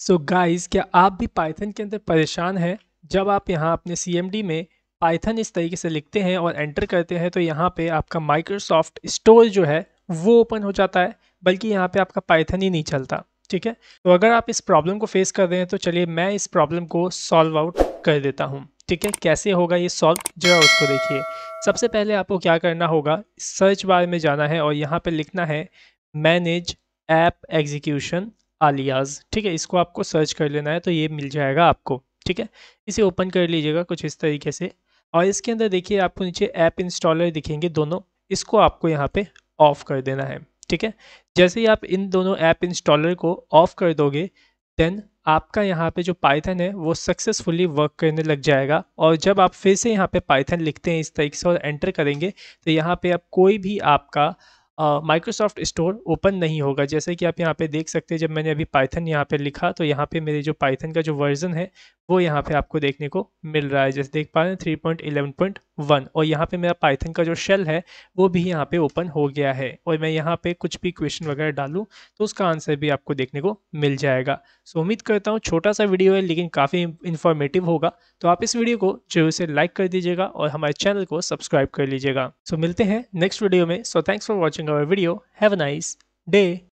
सो so guys क्या आप भी पाइथन के अंदर परेशान हैं जब आप यहाँ अपने सी में पाइथन इस तरीके से लिखते हैं और एंटर करते हैं तो यहाँ पे आपका माइक्रोसॉफ्ट स्टोर जो है वो ओपन हो जाता है बल्कि यहाँ पे आपका पाइथन ही नहीं चलता ठीक है तो अगर आप इस प्रॉब्लम को फेस कर रहे हैं तो चलिए मैं इस प्रॉब्लम को सॉल्व आउट कर देता हूँ ठीक है कैसे होगा ये सॉल्व जरा उसको देखिए सबसे पहले आपको क्या करना होगा सर्च बार में जाना है और यहाँ पर लिखना है मैनेज ऐप एग्जीक्यूशन आलियाज ठीक है इसको आपको सर्च कर लेना है तो ये मिल जाएगा आपको ठीक है इसे ओपन कर लीजिएगा कुछ इस तरीके से और इसके अंदर देखिए आपको नीचे ऐप इंस्टॉलर दिखेंगे दोनों इसको आपको यहाँ पे ऑफ़ कर देना है ठीक है जैसे ही आप इन दोनों ऐप इंस्टॉलर को ऑफ़ कर दोगे देन आपका यहाँ पे जो पाइथन है वो सक्सेसफुली वर्क करने लग जाएगा और जब आप फिर से यहाँ पे पाइथन लिखते हैं इस तरीके से और एंटर करेंगे तो यहाँ पे अब कोई भी आपका माइक्रोसॉफ्ट स्टोर ओपन नहीं होगा जैसे कि आप यहाँ पे देख सकते हैं जब मैंने अभी पाइथन यहाँ पे लिखा तो यहाँ पे मेरे जो पाइथन का जो वर्ज़न है वो यहाँ पे आपको देखने को मिल रहा है जैसे देख पा रहे हैं three point eleven point one और यहाँ पे मेरा पाइथन का जो शेल है वो भी यहाँ पे ओपन हो गया है और मैं यहाँ पे कुछ भी क्वेश्चन वगैरह डालूँ तो उसका आंसर भी आपको देखने को मिल जाएगा सो उम्मीद करता हूँ छोटा सा वीडियो है लेकिन काफ़ी इन्फॉर्मेटिव होगा तो आप इस वीडियो को जरूर से लाइक कर दीजिएगा और हमारे चैनल को सब्सक्राइब कर लीजिएगा सो मिलते हैं नेक्स्ट वीडियो में so thanks for watching our video have a nice day